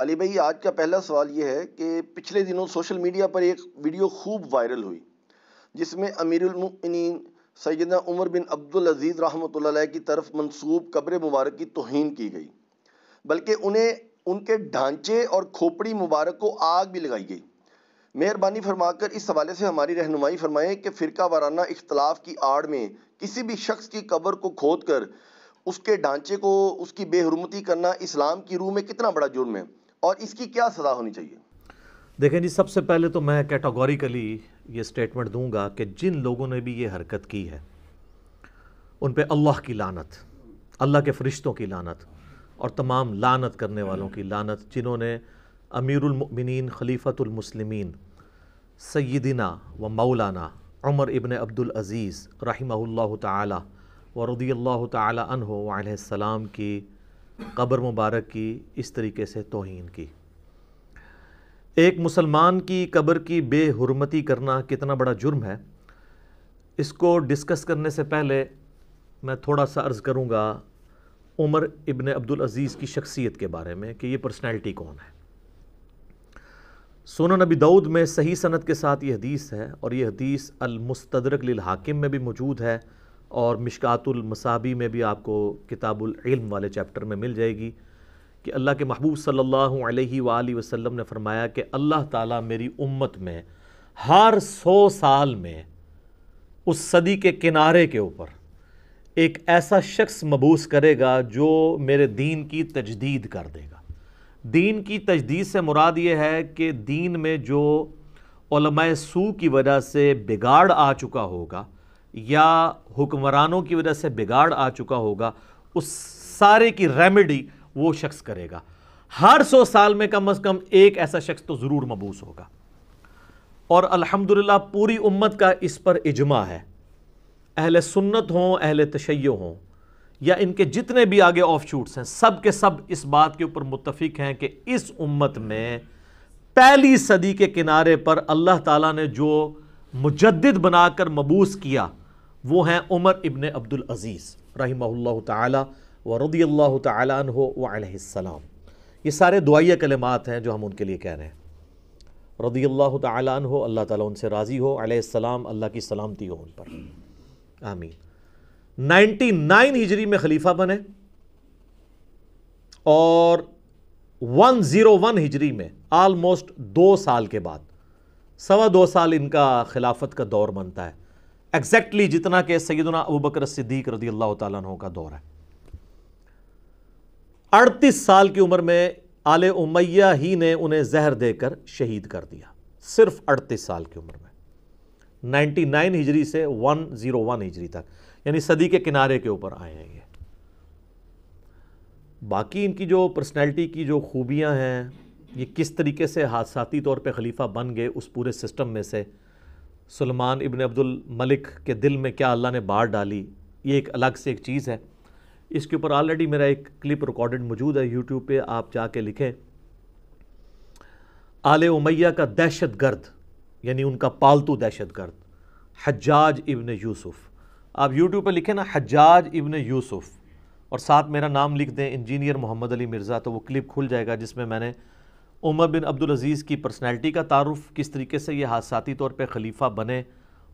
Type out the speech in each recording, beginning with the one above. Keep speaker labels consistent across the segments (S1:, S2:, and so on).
S1: अली भाई आज का पहला सवाल यह है कि पिछले दिनों सोशल मीडिया पर एक वीडियो खूब वायरल हुई जिसमें अमीरमिन सैदा उमर बिन अब्दुल अजीज़ रहमत की तरफ मंसूब कब्र मुबारक की तोहन की गई बल्कि उन्हें उनके ढांचे और खोपड़ी मुबारक को आग भी लगाई गई मेहरबानी फरमाकर इस हवाले से हमारी रहनुमाई फरमाएं कि फ़िरका वाराना इख्तलाफ की आड़ में किसी भी शख्स की कब्र को खोद कर उसके ढांचे को उसकी बेहरमती करना इस्लाम की रूह में कितना बड़ा जुर्म है और इसकी क्या सज़ा होनी चाहिए देखें जी सबसे पहले तो मैं कैटागोरिकली ये स्टेटमेंट दूंगा कि जिन लोगों ने भी ये हरकत की है उन पर अल्लाह की लानत अल्लाह के फरिश्तों की लानत और तमाम लानत करने वालों की लानत जिन्होंने अमीरमिन ख़लीफ़तमसलिमिन सदीना व मौलाना उमर इबन अब्दुल अज़ीज़ रही व रदी अल्लाह तन सलाम की कब्र मुबारक की इस तरीके से तोहन की एक मुसलमान की कब्र की बेहरमती करना कितना बड़ा जुर्म है इसको डिस्कस करने से पहले मैं थोड़ा सा अर्ज़ करूँगा उमर इबन अब्दुल अज़ीज़ की शख्सियत के बारे में कि ये पर्सनैलिटी कौन है सोना नबी दाऊद में सही सनत के साथ ये हदीस है और ये हदीस अलमस्तरक हाकिम में भी मौजूद है और मिशकातुल मसाबी में भी आपको किताबुल इल्म वाले चैप्टर में मिल जाएगी कि अल्लाह के महबूब सल्लल्लाहु अलैहि वसल्लम ने फरमाया कि अल्लाह ताला मेरी उम्मत में हर सौ साल में उस सदी के किनारे के ऊपर एक ऐसा शख्स मबूस करेगा जो मेरे दीन की तजदीद कर देगा दीन की तजदीद से मुराद ये है कि दीन में जो सू की वजह से बिगाड़ आ चुका होगा या हुक्मरानों की वजह से बिगाड़ आ चुका होगा उस सारे की रेमेडी वो शख्स करेगा हर सौ साल में कम अज़ कम एक ऐसा शख्स तो ज़रूर मबूस होगा और अल्हम्दुलिल्लाह पूरी उम्मत का इस पर इजमा है अहल सुन्नत हों अहल तशैय हों या इनके जितने भी आगे ऑफ शूट्स हैं सब के सब इस बात के ऊपर मुतफिक हैं कि इस उम्मत में पहली सदी के किनारे पर अल्लाह ताला ने जो मुजद बनाकर मबूस किया वो हैं उमर इबन अब्दुल अज़ीज़ रही ताली व रदी अल्लाह तहो वाम ये सारे दुआ कलमात हैं जो हम उनके लिए कह रहे हैं रदी अल्लाह हो अल्लाह ताली उनसे राज़ी हो आसमाम अल्लाह की सलामती हो उन पर आमीन 99 हिजरी में खलीफा बने और 101 हिजरी में आलमोस्ट दो साल के बाद सवा दो साल इनका खिलाफत का दौर बनता है एग्जैक्टली जितना के सैदना अबू बकर सिद्दीक रदी अल्लाह तु का दौर है अड़तीस साल की उम्र में आले उमैया ही ने उन्हें जहर देकर शहीद कर दिया सिर्फ अड़तीस साल की उम्र में 99 हिजरी से 101 हिजरी तक यानी सदी के किनारे के ऊपर आए हैं ये बाकी इनकी जो पर्सनैलिटी की जो खूबियाँ हैं ये किस तरीके से हादसाती तौर पे खलीफा बन गए उस पूरे सिस्टम में से सलमान इबन अब्दुल मलिक के दिल में क्या अल्लाह ने बाढ़ डाली ये एक अलग से एक चीज़ है इसके ऊपर ऑलरेडी मेरा एक क्लिप रिकॉर्डेड मौजूद है यूट्यूब पे आप जाके लिखें आल उमैया का दहशत गर्द यानी उनका पालतू दहशत गर्द हजाज इबन यूसुफ आप यूट्यूब पर लिखें ना हजाज इबन यूसुफ और साथ मेरा नाम लिख दें इंजीनियर मोहम्मद अली मिर्ज़ा तो वो क्लिप खुल जाएगा जिसमें मैंने उमर बिन अब्दुल अज़ीज़ की पर्सनैलिटी का तारफ़ किस तरीके से ये हादसाती तौर पर खलीफा बने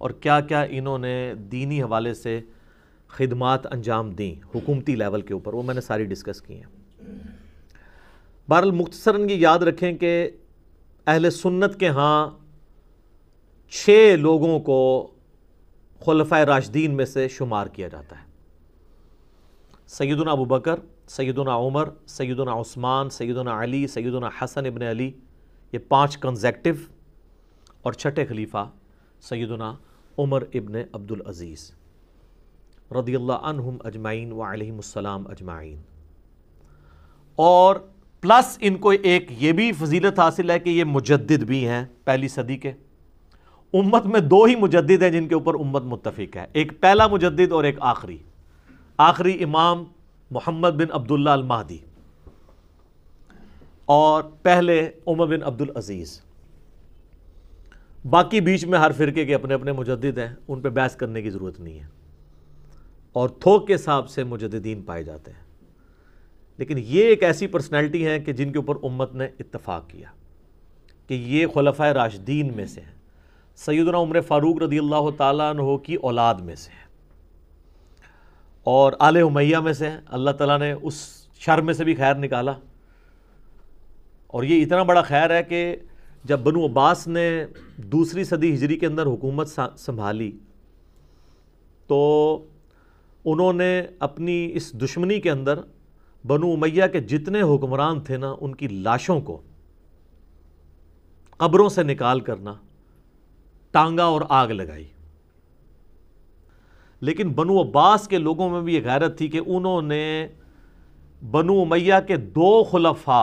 S1: और क्या क्या इन्होंने दीनी हवाले से खदमात अंजाम दी हुकूमती लेवल के ऊपर वो मैंने सारी डिस्कस की हैं बहरल मुख्तसरन ये याद रखें कि अहल सुन्नत के यहाँ छः लोगों को खलफा राशदीन में से शुमार किया जाता है सैदुल अबू बकर सैदना उमर सैदना उस्मान सैदना अली सैदना हसन इबन अली ये पांच कन्जेक्टिव और छठे खलीफा सैदना उमर इबन अब्दुल अज़ीज़ रदी अनहम अजमाइन वालम अजमाइन और प्लस इनको एक ये भी फजीलत हासिल है कि ये मुजद भी हैं पहली सदी के उम्मत में दो ही मुजद हैं जिनके ऊपर उम्मत मुतफिक है एक पहला मुजद और एक आखिरी आखिरी इमाम मोहम्मद बिन अब्दुल्ला अल महदी और पहले उमर बिन अब्दुल अज़ीज़ बाकी बीच में हर फिरके के अपने अपने मुजद हैं उन पर बहस करने की ज़रूरत नहीं है और थोक के हिसाब से मुजद्दीन पाए जाते हैं लेकिन ये एक ऐसी पर्सनैलिटी है कि जिनके ऊपर उम्मत ने इतफ़ाक़ किया कि ये खलफ़ राशदीन में से हैं सैदना उम्र फ़ारूक रदी अल्लाह तु की औलाद में से हैं और आल उमैया में से अल्लाह ताला ने उस शर में से भी खैर निकाला और ये इतना बड़ा खैर है कि जब बनु अब्बास ने दूसरी सदी हिजरी के अंदर हुकूमत संभाली तो उन्होंने अपनी इस दुश्मनी के अंदर बनु उमैया के जितने हुक्मरान थे ना उनकी लाशों को कब्रों से निकाल करना टांगा और आग लगाई लेकिन बनु अब्बास के लोगों में भी ये गैरत थी कि उन्होंने बनु उमैया के दो खुलफा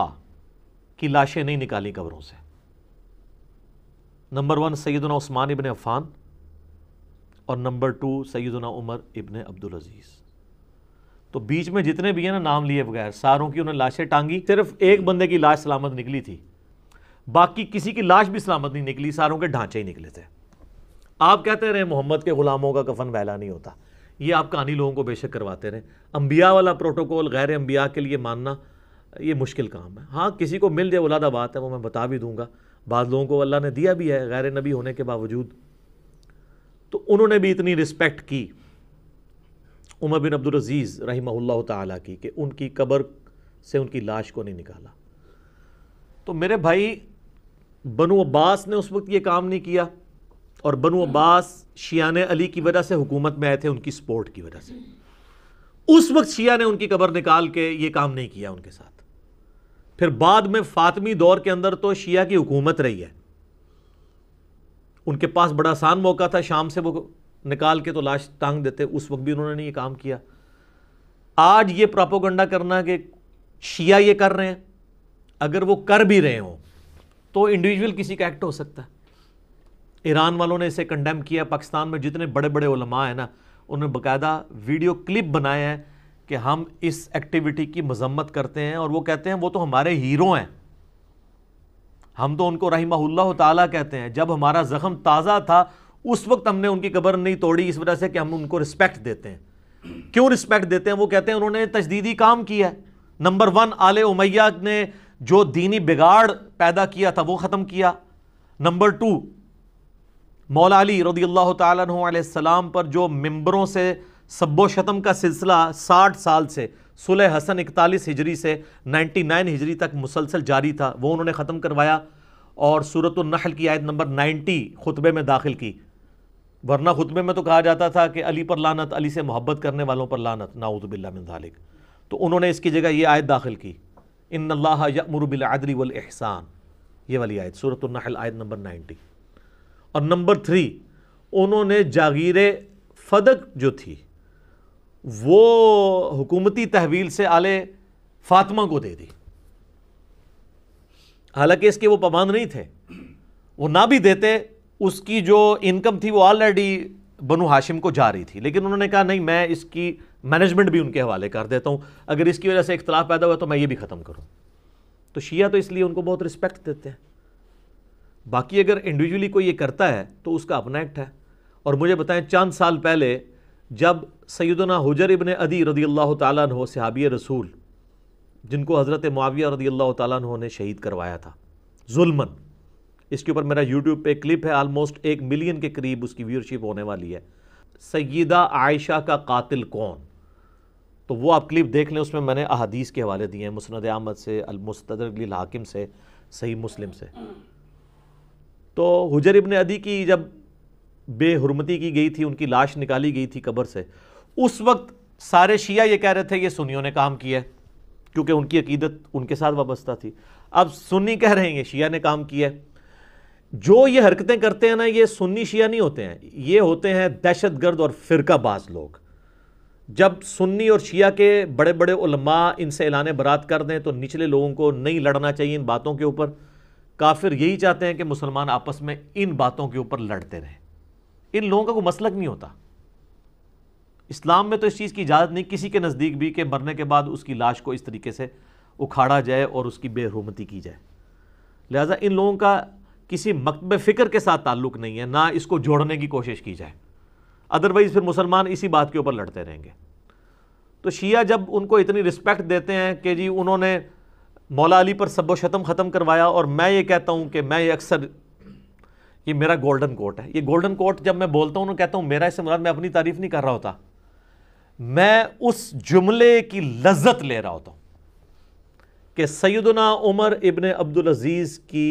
S1: की लाशें नहीं निकाली कब्रों से नंबर वन सैदना उस्मान इबन अफ़ान और नंबर टू सैदना उमर इबन अब्दुल अज़ीज़ तो बीच में जितने भी हैं ना नाम लिए बगैर सारों की उन्होंने लाशें टांगी सिर्फ एक बंदे की लाश सलामत निकली थी बाकी किसी की लाश भी सलामत नहीं निकली सारों के ढांचे ही निकले थे आप कहते रहे मोहम्मद के ग़ुलामों का कफन वैला नहीं होता ये आप कहानी लोगों को बेशक करवाते रहे अम्बिया वाला प्रोटोकॉल गैर अम्बिया के लिए मानना ये मुश्किल काम है हाँ किसी को मिल जाए उलादा बात है वो मैं बता भी दूंगा बाद लोगों को अल्लाह ने दिया भी है गैर नबी होने के बावजूद तो उन्होंने भी इतनी रिस्पेक्ट की उमर बिन अब्दुलरजीज़ रही ताला की कि उनकी कब्र से उनकी लाश को नहीं निकाला तो मेरे भाई बनु अब्बास ने उस वक्त ये काम नहीं किया और बनु अब्बास शिया अली की वजह से हुकूमत में आए थे उनकी सपोर्ट की वजह से उस वक्त शिया ने उनकी कबर निकाल के ये काम नहीं किया उनके साथ फिर बाद में फातमी दौर के अंदर तो शिया की हुकूमत रही है उनके पास बड़ा आसान मौका था शाम से वो निकाल के तो लाश टांग देते उस वक्त भी उन्होंने ये काम किया आज ये प्रापोगंडा करना कि शिया ये कर रहे हैं अगर वो कर भी रहे हों तो इंडिविजुअल किसी का एक्ट हो सकता है ईरान वालों ने इसे कंडेम किया पाकिस्तान में जितने बड़े बड़े उलमा हैं ना उन्होंने बाकायदा वीडियो क्लिप बनाए हैं कि हम इस एक्टिविटी की मजम्मत करते हैं और वो कहते हैं वो तो हमारे हीरो हैं हम तो उनको रहीमाहुल्ला ताला कहते हैं जब हमारा ज़ख्म ताज़ा था उस वक्त हमने उनकी कबर नहीं तोड़ी इस वजह से कि हम उनको रिस्पेक्ट देते हैं क्यों रिस्पेक्ट देते हैं वो कहते हैं उन्होंने तजदीदी काम किया है नंबर वन आले उमैया ने जो दीनी बिगाड़ पैदा किया था वो ख़त्म किया नंबर टू मौला अली रदी अल्लाह तसलाम पर जो मंबरों से सब्बो शतम का सिलसिला साठ साल से सुलह हसन इकतालीस हिजरी से 99 हिजरी तक मुसलसल जारी था वो उन्होंने ख़त्म करवाया और सूरत नहल की आयत नंबर 90 खुतबे में दाखिल की वरना खुतबे में तो कहा जाता था कि अली पर लानत अली से मोहब्बत करने वालों पर लानत नाउदबिल्लामिनलिक तो उन्होंने इसकी जगह ये आयत दाखिल की इन अल्लाह यमरबिलदली वल एहसान ये वाली आयत सूरत नहल आयत नंबर नाइन्टी और नंबर थ्री उन्होंने जागीर फदक जो थी वो हुकूमती तहवील से आले फातमा को दे दी हालांकि इसके वो पाबंद नहीं थे वो ना भी देते उसकी जो इनकम थी वो ऑलरेडी बनु हाशिम को जा रही थी लेकिन उन्होंने कहा नहीं मैं इसकी मैनेजमेंट भी उनके हवाले कर देता हूँ अगर इसकी वजह से इख्तलाफ पैदा हुआ तो मैं ये भी ख़त्म करूँ तो शिया तो इसलिए उनको बहुत रिस्पेक्ट देते हैं बाकी अगर इंडिविजुअली कोई ये करता है तो उसका अपना एक्ट है और मुझे बताएं चंद साल पहले जब सैदना हुजर इबन अदी रदी अल्लाह तह सहाबी रसूल जिनको हज़रत माविया रदी अल्लाह तह ने शहीद करवाया था जुल्मन इसके ऊपर मेरा यूट्यूब पे क्लिप है आलमोस्ट एक मिलियन के करीब उसकी व्यूअरशिप होने वाली है सयदा आयशा का कातिल कौन तो वो आप क्लिप देख लें उसमें मैंने अहदीस के हवाले दिए हैं मुसनद अहमद से अलमस्तरक हाकिम से सही मुस्लिम से तो हुजर इबन अदी की जब बेहरमती की गई थी उनकी लाश निकाली गई थी कब्र से उस वक्त सारे शिया ये कह रहे थे ये सुनियों ने काम किया है क्योंकि उनकी अकीदत उनके साथ वाबस्ता थी अब सुन्नी कह रहे हैं ये शिया ने काम किया है जो ये हरकतें करते हैं ना ये सुन्नी शिया नहीं होते हैं ये होते हैं दहशतगर्द और फ़िरकाबाज लोग जब सुन्नी और शिया के बड़े बड़े उलमा इनसे ऐलान बरात कर दें तो निचले लोगों को नहीं लड़ना चाहिए इन बातों के ऊपर काफिर यही चाहते हैं कि मुसलमान आपस में इन बातों के ऊपर लड़ते रहें इन लोगों का कोई मसलक नहीं होता इस्लाम में तो इस चीज़ की इजाज़त नहीं किसी के नज़दीक भी कि मरने के बाद उसकी लाश को इस तरीके से उखाड़ा जाए और उसकी बेहरमती की जाए लिहाजा इन लोगों का किसी मकतब फ़िक्र के साथ ताल्लुक नहीं है ना इसको जोड़ने की कोशिश की जाए अदरवाइज़ फिर मुसलमान इसी बात के ऊपर लड़ते रहेंगे तो शिया जब उनको इतनी रिस्पेक्ट देते हैं कि जी उन्होंने मौला अली पर सब्बो शतम ख़त्म करवाया और मैं ये कहता हूँ कि मैं ये अक्सर ये मेरा गोल्डन कोट है ये गोल्डन कोट जब मैं बोलता हूँ ना कहता हूँ मेरा इस मुराद मैं अपनी तारीफ़ नहीं कर रहा होता मैं उस जुमले की लज्जत ले रहा होता हूँ कि सैदना उमर इबन अब्दुल अज़ीज़ की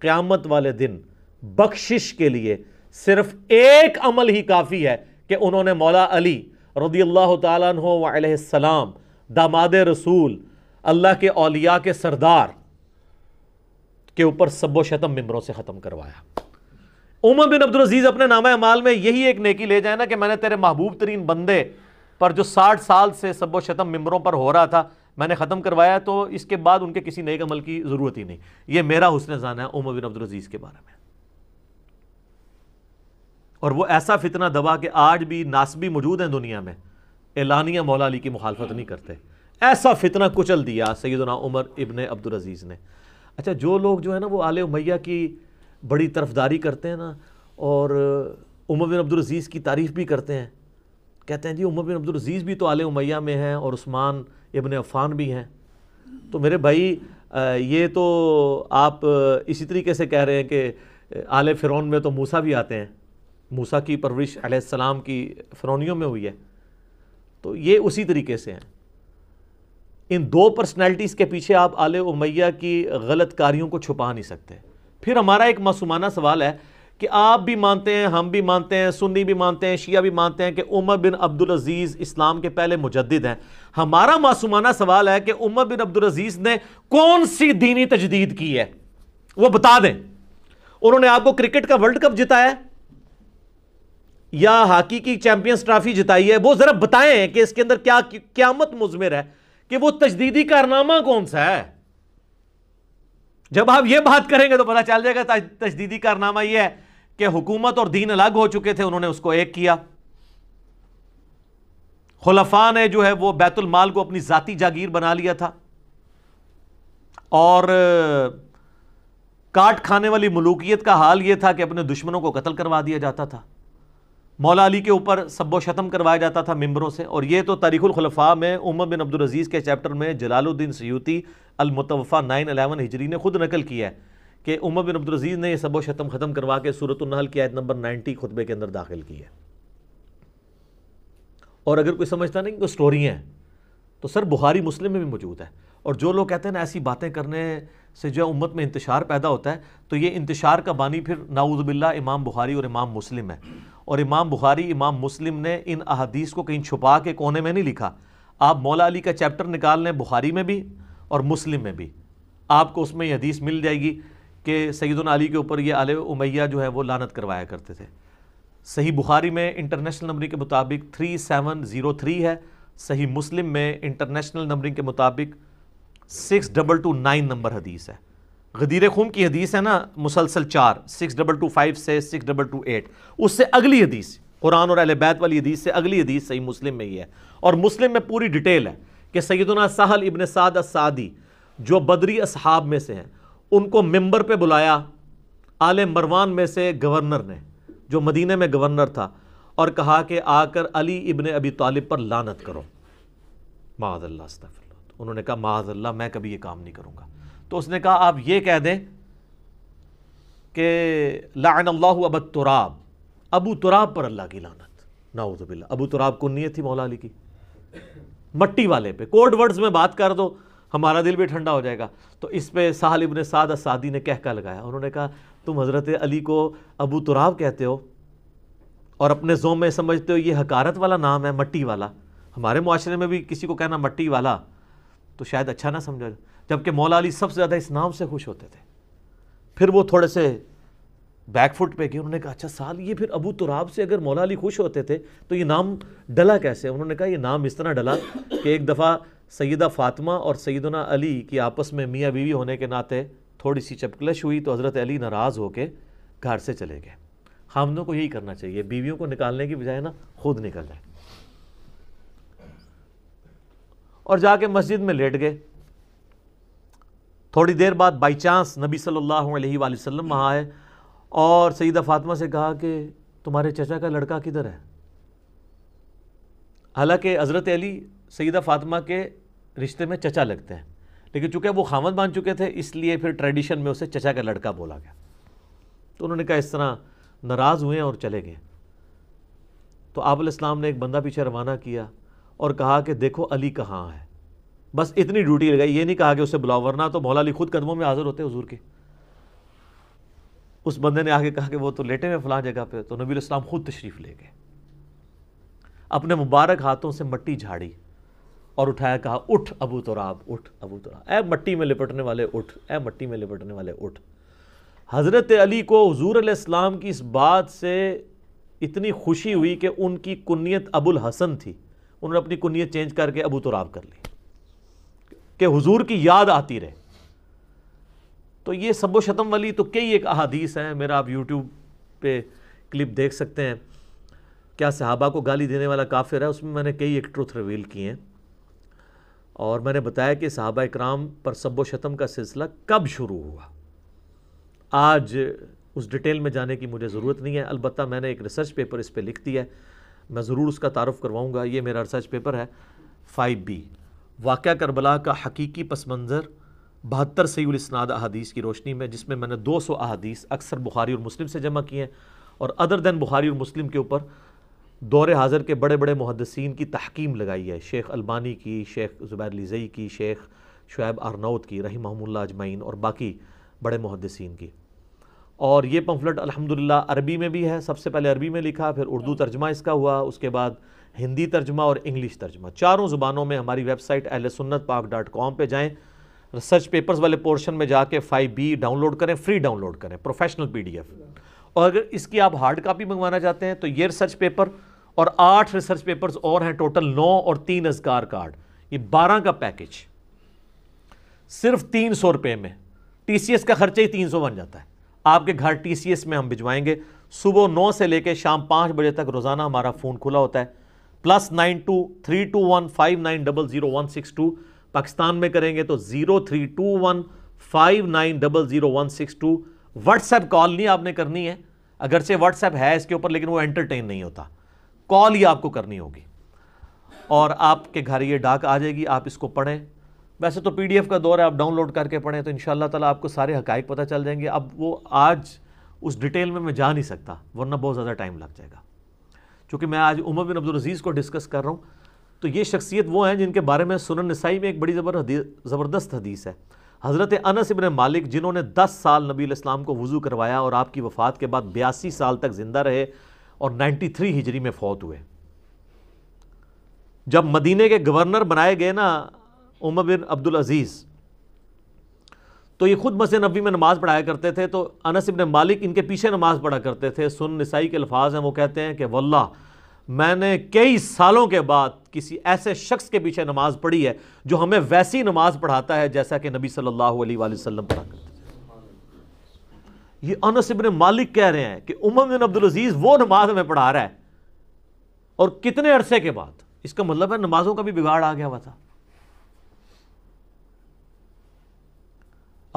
S1: क़्यामत वाले दिन बख्शिश के लिए सिर्फ एक अमल ही काफ़ी है कि उन्होंने मौला अली रदी अल्लाह तसलाम दामाद रसूल अल्लाह के अलिया के सरदार के ऊपर सबो शतम मिम्बरों से ख़त्म करवाया उमर बिन अब्दुलजीज़ अपने नामा अमाल में यही एक नेकी ले जाए ना कि मैंने तेरे महबूब तरीन बंदे पर जो साठ साल से सबो शतम मिम्बरों पर हो रहा था मैंने ख़त्म करवाया तो इसके बाद उनके किसी नए कमल की ज़रूरत ही नहीं ये मेरा हुसन जाना है उमर बिन अब्दुलजीज़ के बारे में और वो ऐसा फितना दबा कि आज भी नासबी मौजूद हैं दुनिया में एलानिया मौला अली की मुखालफत नहीं करते ऐसा फितना कुचल दिया सैदना उमर इबन अब्दुलरजीज़ ने अच्छा जो लोग जो है ना वो आल उमैया की बड़ी तरफदारी करते हैं ना और उमर बिन अब्दुलरजीज़ की तारीफ़ भी करते हैं कहते हैं जी उमर बिन अब्दुलरजीज़ भी तो आल उमैया में हैं और उस्मान इबन अफ़ान भी हैं तो मेरे भाई ये तो आप इसी तरीके से कह रहे हैं कि आल फ़िरौन में तो मूसा भी आते हैं मूसा की परवरिश आसमाम की फ़िरौनियों में हुई है तो ये उसी तरीके से हैं इन दो पर्सनैलिटीज़ के पीछे आप आले उमैया की गलत कारियों को छुपा नहीं सकते फिर हमारा एक मासूमाना सवाल है कि आप भी मानते हैं हम भी मानते हैं सुन्नी भी मानते हैं शिया भी मानते हैं कि उमर बिन अब्दुल अजीज़ इस्लाम के पहले मुजद हैं हमारा मासूमाना सवाल है कि उमर बिन अब्दुल अजीज़ ने कौन सी दीनी तजदीद की है वह बता दें उन्होंने आपको क्रिकेट का वर्ल्ड कप जिताया या हॉकी की चैंपियंस ट्रॉफी जिताई है वो ज़रा बताएं कि इसके अंदर क्या क्यामत मुजमिर है कि वो तजदीदी कारनामा कौन सा है जब आप ये बात करेंगे तो पता चल जाएगा तजदीदी कारनामा ये है कि हुकूमत और दीन अलग हो चुके थे उन्होंने उसको एक किया खुलफा ने जो है वो बैतुल माल को अपनी जाति जागीर बना लिया था और काट खाने वाली मलूकियत का हाल यह था कि अपने दुश्मनों को कत्ल करवा दिया जाता था मौला अली के ऊपर सब्बो शतम करवाया जाता था मेम्बरों से और ये तो तारीख़ुलखलफा में उमर बिन अब्दुलरजीज़ के चैप्टर में जलालुद्दीन सयूती अलमतवफ़ा नाइन अलेवन हिजरी ने खुद नकल किया है कि उमर बिन अब्दुलरजीज़ ने यह सब्बो शतम ख़त्म करवा के सूरत की आयत नंबर नाइन्टी खुतबे के अंदर दाखिल की है और अगर कोई समझता नहीं कि स्टोरियाँ हैं तो सर बुहारी मुस्लिम में भी मौजूद है और जो लोग कहते हैं ना ऐसी बातें करने से जो है उम्मत में इंतशार पैदा होता है तो ये इंतशार का बानी फिर नाउज़बिल्ला इमाम बुखारी और इमाम मुस्लिम है और इमाम बुखारी इमाम मुस्लिम ने इन अहदीस को कहीं छुपा के कोने में नहीं लिखा आप मौला अली का चैप्टर निकाल लें बुखारी में भी और मुस्लिम में भी आपको उसमें यह हदीस मिल जाएगी कि सईदन अली के ऊपर ये आल उमैया जो है वो लानत करवाया करते थे सही बुखारी में इंटरनेशनल नंबरिंग के मुताबिक थ्री सेवन ज़ीरो थ्री है सही मुस्लिम में इंटरनेशनल नंबरिंग के मुताबिक six double two nine number हदीस है गदीर खूम की हदीस है ना मुसलसल चार सिक्स डबल टू फाइव से सिक्स डबल टू एट उससे अगली हदीस कुरान और अलबैत वाली हदीस से अगली हदीस सही मुस्लिम में ही है और मुस्लिम में पूरी डिटेल है कि सैदना साहल इबन साद असादी जो बदरी असहाब में से हैं उनको मेंबर पर बुलाया आल मरवान में से गवर्नर ने जो मदीने में गवर्नर था और कहा कि आकर अली इबन अबी तालिब पर लानत करो माजल्ला उन्होंने कहा माजल्ला मैं कभी ये काम नहीं करूँगा तो उसने कहा आप ये कह दें कि लाइन अल्लाह अब तुराब अबू तुराब पर अल्लाह की लानत नाउजबिल्ला अबू तुराब को नीयत थी मौला अली की मट्टी वाले पे कोड वर्ड्स में बात कर दो हमारा दिल भी ठंडा हो जाएगा तो इस पर साहल इबन साद सादी ने कहका लगाया उन्होंने कहा तुम हज़रत अली को अबू तुराब कहते हो और अपने जो में समझते हो ये हकारत वाला नाम है मट्टी वाला हमारे माशरे में भी किसी को कहना मट्टी वाला तो शायद अच्छा ना समझा जबकि मौला अली सबसे ज़्यादा इस नाम से खुश होते थे फिर वो थोड़े से बैकफुट पे गए उन्होंने कहा अच्छा साल ये फिर अबू तुराब से अगर मौला अली खुश होते थे तो ये नाम डला कैसे उन्होंने कहा ये नाम इस तरह डला कि एक दफ़ा सैदा फ़ातिमा और सैदना अली की आपस में मियाँ बीवी होने के नाते थोड़ी सी चपकलश हुई तो हज़रत अली नाराज़ होकर घर से चले गए हामदों को यही करना चाहिए बीवियों को निकालने की बजाय ना खुद निकल जाए और जाके मस्जिद में लेट गए थोड़ी देर बाद बाई चांस नबी सल्लल्लाहु अलैहि वसल्लम वहाँ आए और सईदा फातिमा से कहा कि तुम्हारे चचा का लड़का किधर है हालांकि हज़रत अली सईदा फातिमा के रिश्ते में चचा लगते हैं लेकिन चूँकि वो खामद मान चुके थे इसलिए फिर ट्रेडिशन में उसे चचा का लड़का बोला गया तो उन्होंने कहा इस तरह नाराज़ हुए और चले गए तो आप इस्लाम ने एक बंदा पीछे रवाना किया और कहा कि देखो अली कहाँ है बस इतनी ड्यूटी लगाई ये नहीं कहा कि उसे बुलाओ वरना तो मौला अली खुद कदमों में हाजिर होते हजूर के उस बंदे ने आगे कहा कि वो तो लेटे हुए फलां जगह पे तो नबी इस्लाम खुद तशरीफ़ ले गए अपने मुबारक हाथों से मट्टी झाड़ी और उठाया कहा उठ अबू तोराब उठ अबू तुराब ए मट्टी में लिपटने वाले उठ ए मट्टी में लिपटने वाले उठ हज़रत अली को हजूर इस्लाम की इस बात से इतनी खुशी हुई कि उनकी कुनीत अबुल हसन थी उन्होंने अपनी कुनीत चेंज करके अबू तुराब कर ली कि हुजूर की याद आती रहे तो ये सबो शतम वाली तो कई एक अहादीस हैं मेरा आप यूट्यूब पे क्लिप देख सकते हैं क्या सहाबा को गाली देने वाला काफिर है उसमें मैंने कई एक ट्रुथ रिवील किए हैं और मैंने बताया कि सहाबा इक्राम पर सबो शतम का सिलसिला कब शुरू हुआ आज उस डिटेल में जाने की मुझे ज़रूरत नहीं है अलबत्त मैंने एक रिसर्च पेपर इस पर लिख दिया है मैं ज़रूर उसका तारफ़ करवाऊँगा ये मेरा रिसर्च पेपर है फाइव बी वाक़ करबला का हकीकी पस मंज़र बहत्तर सईलस्नाद अहदीस की रोशनी में जिसमें मैंने दो सौ अहदीस अक्सर बुखारी और मुस्लिम से जमा किए हैं और अदर दैन बुखारी और मुस्लिम के ऊपर दौरे हाज़र के बड़े बड़े मुहदसिन की तहकीम लगाई है शेख अलबानी की शेख ज़ुबैर लिजई की शेख शुएब आरनौद की रही महमुल्ला अजमैन और बाकी बड़े मुहदसिन की और ये पम्फलट अलहमदिल्ला अरबी में भी है सबसे पहले अरबी में लिखा फिर उर्दू तर्जमा इसका हुआ उसके बाद हिंदी तर्जमा और इंग्लिश तर्जमा चारों ज़ुबानों में हमारी वेबसाइट एल सुन्नत पाक डॉट कॉम पर जाएँ रिसर्च पेपर्स वाले पोर्शन में जाके फाइव बी डाउनलोड करें फ्री डाउनलोड करें प्रोफेशनल एफ और अगर इसकी आप हार्ड कापी मंगवाना चाहते हैं तो ये रिसर्च पेपर और आठ रिसर्च पेपर्स और हैं टोटल नौ और तीन अजगार कार्ड ये बारह का पैकेज सिर्फ तीन सौ रुपये में टीसीएस का खर्चा ही तीन सौ बन जाता है आपके घर टीसीएस में हम भिजवाएंगे सुबह नौ से लेकर शाम पाँच बजे तक रोज़ाना हमारा फ़ोन खुला होता है plus nine two three two one five nine double zero one six two Pakistan में करेंगे तो zero three two one five nine double zero one six two WhatsApp call नहीं आपने करनी है अगरचे व्हाट्सएप है इसके ऊपर लेकिन वो एंटरटेन नहीं होता कॉल ही आपको करनी होगी और आपके घर ये डाक आ जाएगी आप इसको पढ़ें वैसे तो पीडीएफ का दौर है आप डाउनलोड करके पढ़ें तो इन ताला आपको सारे हकाइक पता चल जाएंगे अब वो आज उस डिटेल में मैं जा नहीं सकता वरना बहुत ज़्यादा टाइम लग जाएगा चूंकि मैं आज उमर बिन अब्दुल अजीज़ को डिस्कस कर रहा हूँ तो ये शख्सियत वो हैं जिनके बारे में सुन नसाई में एक बड़ी ज़बर ज़बरदस्त हदीस है हज़रत अनस इबन मालिक जिन्होंने दस साल नबी इस्लाम को वज़ू करवाया और आपकी वफ़ात के बाद बयासी साल तक ज़िंदा रहे और नाइन्टी थ्री हिजरी में फ़ौत हुए जब मदीने के गवर्नर बनाए गए ना उमर बिन अब्दुल अज़ीज़ तो ये खुद मस्जिद नबी में नमाज़ पढ़ाया करते थे तो अनस इबन मालिक इनके पीछे नमाज़ पढ़ा करते थे सुन नसाई के अल्फाज हैं वो कहते हैं कि वल्ला मैंने कई सालों के बाद किसी ऐसे शख्स के पीछे नमाज पढ़ी है जो हमें वैसी नमाज पढ़ाता है जैसा कि नबी सल्लल्लाहु अलैहि वसल्लम पढ़ा करते थे ये अनस इबन मालिक कह रहे हैं कि उमर बिन अब्दुल अजीज़ वो नमाज हमें पढ़ा रहा है और कितने अरसे के बाद इसका मतलब है नमाजों का भी बिगाड़ आ गया हुआ था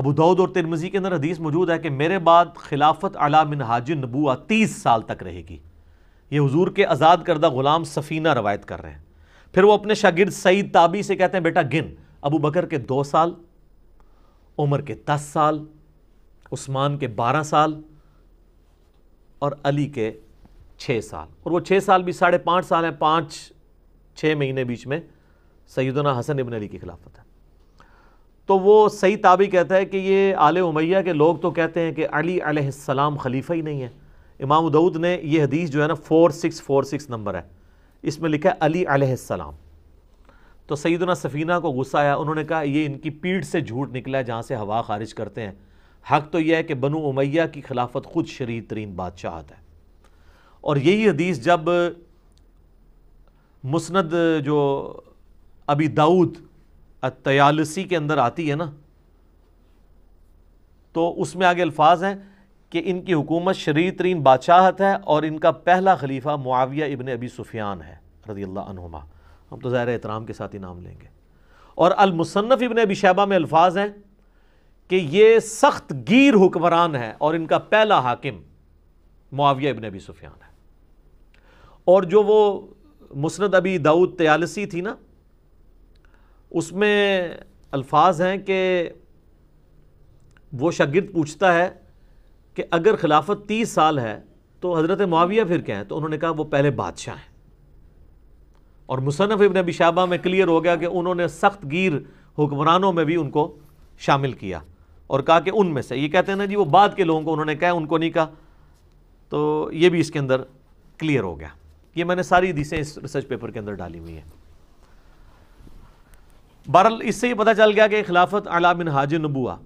S1: अबू दाऊद और तिरमजी के अंदर हदीस मौजूद है कि मेरे बाद खिलाफत अला मिन हाजिन नबूआ तीस साल तक रहेगी ये हजूर के आज़ाद करदा ग़ुलाम सफ़ीना रवायत कर रहे हैं फिर वो अपने शागिर्द सईद ताबी से कहते हैं बेटा गिन अबू बकर के दो साल उमर के दस साल उस्मान के बारह साल और अली के छः साल और वह छः साल भी साढ़े पाँच साल हैं पाँच छः महीने बीच में सैदना हसन इबन अली की खिलाफत है तो वो सही ताबी कहता है कि ये आल उमैया के लोग तो कहते हैं कि अली अलैहिस्सलाम खलीफा ही नहीं है इमाम दाऊद ने ये हदीस जो है ना four six four six number है इसमें लिखा है अली अलैहिस्सलाम तो सईदना सफ़ीना को गुस्सा आया उन्होंने कहा ये इनकी पीठ से झूठ निकला है जहाँ से हवा खारिज करते हैं हक तो यह है कि बनु उमैया की खिलाफत खुद शरीर तरीन बादशाहत है और यही हदीस जब मुस्ंद जो अभी दाऊद अतयालसी के अंदर आती है ना तो उसमें आगे अल्फाज हैं कि इनकी हुकूमत शरीर तरीन बादशाहत है और इनका पहला खलीफा मुआविया इबन अबी सुफियान है रदी अल्लाहुमा हम तो ज़ाहिर एहतराम के साथ ही नाम लेंगे और अलमुसनफ़ इबन अबी शैबा में अल्फाज हैं कि ये सख्त गिर हुक्मरान है और इनका पहला हाकिम मुआविया इबन अबी सुफियान है और जो वो मुसनद अबी दाऊद तयालसी थी ना उसमें अल्फाज हैं कि वो शागिर्द पूछता है कि अगर खिलाफत तीस साल है तो हज़रत मुआविया फिर क्या है तो उन्होंने कहा वो पहले बादशाह हैं और मुसनफ़ इबन अबी शाबा में क्लियर हो गया कि उन्होंने सख्त गिर हुक्मरानों में भी उनको शामिल किया और कहा कि उनमें से ये कहते हैं ना जी वो बाद के लोगों को उन्होंने कहा उनको नहीं कहा तो ये भी इसके अंदर क्लियर हो गया ये मैंने सारी हदीसें इस रिसर्च पेपर के अंदर डाली हुई हैं बहरल इससे ये पता चल गया कि खिलाफत अला बिन हाज नबुआ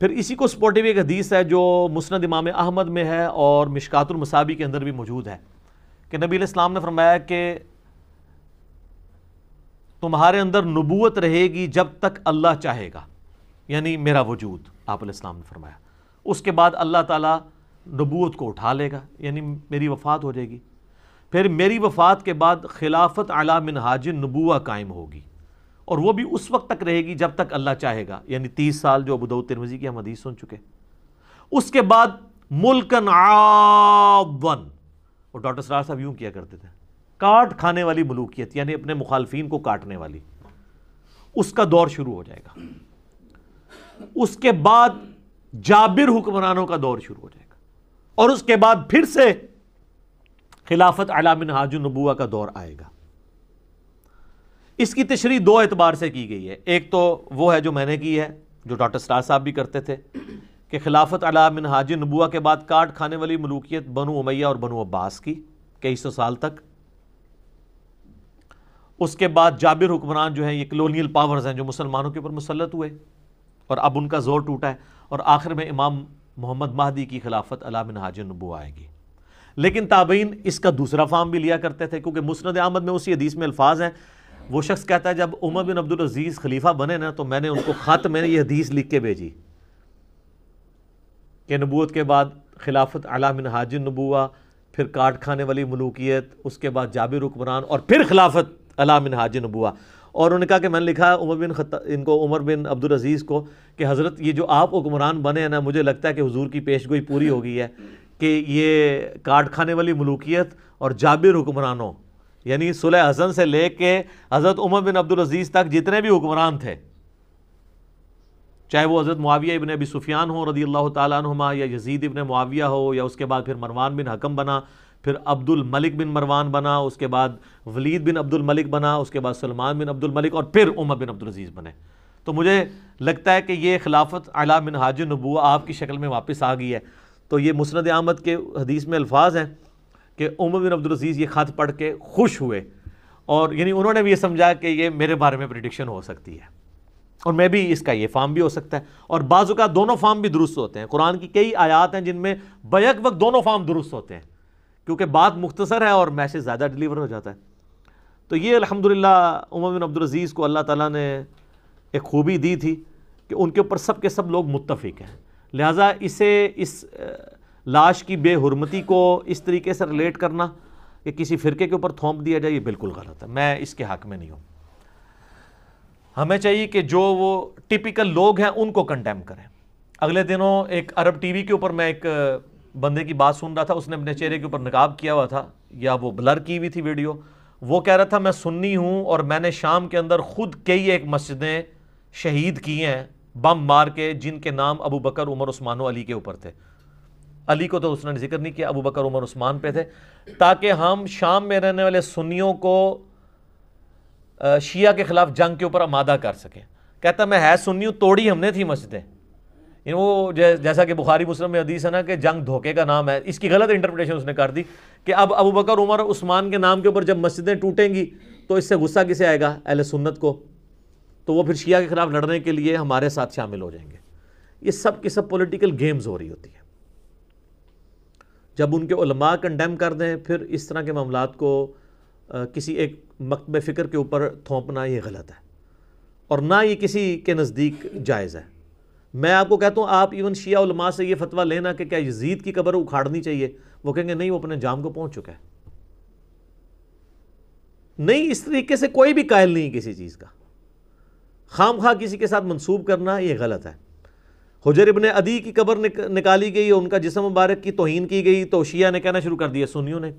S1: फिर इसी को सपोर्टिव एक हदीस है जो मुस्ंद इमाम अहमद में है और मसाबी के अंदर भी मौजूद है कि नबी इस्लाम ने फरमाया कि तुम्हारे अंदर नबूत रहेगी जब तक अल्लाह चाहेगा यानी मेरा वजूद आप इस्लाम ने फरमाया उसके बाद अल्लाह ताला नबूत को उठा लेगा यानी मेरी वफ़ात हो जाएगी फिर मेरी वफ़ात के बाद खिलाफत अला मिन हाज नबूआ कायम होगी और वो भी उस वक्त तक रहेगी जब तक अल्लाह चाहेगा यानी तीस साल जो अबूदाऊ तिरमिजी की हम हदीस सुन चुके उसके बाद मुल्कन आवन और डॉक्टर सरार साहब यूं किया करते थे काट खाने वाली मलूकियत यानी अपने मुखालफी को काटने वाली उसका दौर शुरू हो जाएगा उसके बाद जाबिर हुक्मरानों का दौर शुरू हो जाएगा और उसके बाद फिर से खिलाफत अलामिन हाजुन नबुआ का दौर आएगा इसकी तशरी दो एतबार से की गई है एक तो वो है जो मैंने की है जो डॉक्टर स्टार साहब भी करते थे कि खिलाफत अला मिन हाजी नबुआ के बाद काट खाने वाली मलूकियत बनु उमैया और बनु अब्बास की कई सौ साल तक उसके बाद जाबिर हुक्मरान जो हैं ये कलोनियल पावर्स हैं जो मुसलमानों के ऊपर मुसलत हुए और अब उनका ज़ोर टूटा है और आखिर में इमाम मोहम्मद महदी की खिलाफत अला मिन हाजी नबुआ आएगी लेकिन ताबीन इसका दूसरा फार्म भी लिया करते थे क्योंकि मुस्ंद अहमद में उसी हदीस में अल्फाज हैं वो शख्स कहता है जब उमर बिन अब्दुल अजीज़ खलीफा बने ना तो मैंने उनको ख़त में ये हदीस लिख के भेजी कि नबूत के बाद खिलाफत अला मिन हाज नबूआ फिर काट खाने वाली मलूकियत उसके बाद जाबिर हुक्मरान और फिर खिलाफत अला मिन हाज नबूआ और उन्होंने कहा कि मैंने लिखा उमर बिन खत इनको उमर बिन अब्दुल अजीज़ को कि हज़रत ये जो आप हुक्मरान बने हैं ना मुझे लगता है कि हुजूर की पेशगोई पूरी हो गई है कि ये काट खाने वाली मलूकियत और जाबिर हुक्मरानों यानी सुलह हसन से ले के हज़रत उमर बिन अब्दुल अजीज़ तक जितने भी हुक्मरान थे चाहे वो हज़रत मुआविया इबन अबी सुफियान हो रदी अल्लाह तुमा या यजीद इबन मुआविया हो या उसके बाद फिर मरवान बिन हकम बना फिर अब्दुल मलिक बिन मरवान बना उसके बाद वलीद बिन अब्दुल मलिक बना उसके बाद सलमान बिन अब्दुल मलिक और फिर उमर बिन अब्दुल अजीज़ बने तो मुझे लगता है कि ये खिलाफत अला बिन हाज नबू आपकी शक्ल में वापस आ गई है तो ये मुसरद आमद के हदीस में अल्फाज हैं कि उमर बिन अजीज़ ये ख़त पढ़ के खुश हुए और यानी उन्होंने भी ये समझा कि ये मेरे बारे में प्रिडिक्शन हो सकती है और मैं भी इसका ये फार्म भी हो सकता है और बाज़ू का दोनों फार्म भी दुरुस्त होते हैं कुरान की कई आयात हैं जिनमें बैक वक्त दोनों फार्म दुरुस्त होते हैं क्योंकि बात मुख्तसर है और मैसेज ज़्यादा डिलीवर हो जाता है तो ये अलहमदिल्ला उमर बिन अब्दुलजीज़ को अल्लाह ताली ने एक खूबी दी थी कि उनके ऊपर सब के सब लोग मुतफ़ हैं लिहाजा इसे इस लाश की बेहरमती को इस तरीके से रिलेट करना कि किसी फ़िरके के ऊपर थोप दिया जाए ये बिल्कुल गलत है मैं इसके हक में नहीं हूँ हमें चाहिए कि जो वो टिपिकल लोग हैं उनको कंडेम करें अगले दिनों एक अरब टीवी के ऊपर मैं एक बंदे की बात सुन रहा था उसने अपने चेहरे के ऊपर नकाब किया हुआ था या वो ब्लर की हुई थी वीडियो वो कह रहा था मैं सुन्नी हूँ और मैंने शाम के अंदर ख़ुद कई एक मस्जिदें शहीद की हैं बम मार के जिनके नाम अबू बकर उमर उस्मान अली के ऊपर थे अली को तो उसने जिक्र नहीं किया अबू बकर उमर उस्मान पे थे ताकि हम शाम में रहने वाले सुन्नियों को शिया के ख़िलाफ़ जंग के ऊपर आमादा कर सकें कहता मैं है सुन्नी हूँ तोड़ी हमने थी मस्जिदें इन वो जैसा कि बुखारी मुस्लिम में हदीस है ना कि जंग धोखे का नाम है इसकी गलत इंटरप्रिटेशन उसने कर दी कि अब अबू बकर उमर उस्मान के नाम के ऊपर जब मस्जिदें टूटेंगी तो इससे गुस्सा किसे आएगा अहल सुन्नत को तो वो फिर शिया के ख़िलाफ़ लड़ने के लिए हमारे साथ शामिल हो जाएंगे ये सब की सब पोलिटिकल गेम्स हो रही होती जब उनके उलमा कंडेम कर दें फिर इस तरह के मामला को आ, किसी एक मकतब फ़िक्र के ऊपर थोपना ये गलत है और ना ये किसी के नज़दीक जायज़ है मैं आपको कहता हूँ आप इवन शिया से ये फतवा लेना कि क्या यजीद की कबर उखाड़नी चाहिए वो कहेंगे नहीं वो अपने जाम को पहुँच चुका है नहीं इस तरीके से कोई भी कायल नहीं किसी चीज़ का खाम खा किसी के साथ मंसूब करना ये गलत है हजर इबन अदी की कबर निक, निकाली गई उनका जिसम मुबारक की तोहन की गई तो शिया ने कहना शुरू कर दिया सुनियों ने